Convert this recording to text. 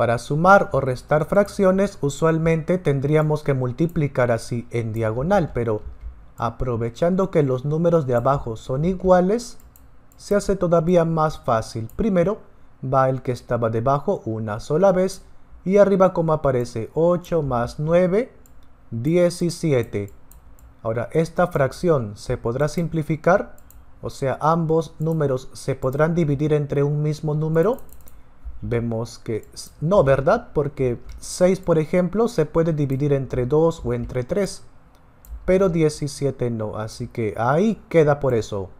Para sumar o restar fracciones usualmente tendríamos que multiplicar así en diagonal, pero aprovechando que los números de abajo son iguales, se hace todavía más fácil. Primero va el que estaba debajo una sola vez y arriba como aparece 8 más 9, 17. Ahora esta fracción se podrá simplificar, o sea ambos números se podrán dividir entre un mismo número, vemos que no, ¿verdad? Porque 6, por ejemplo, se puede dividir entre 2 o entre 3, pero 17 no, así que ahí queda por eso.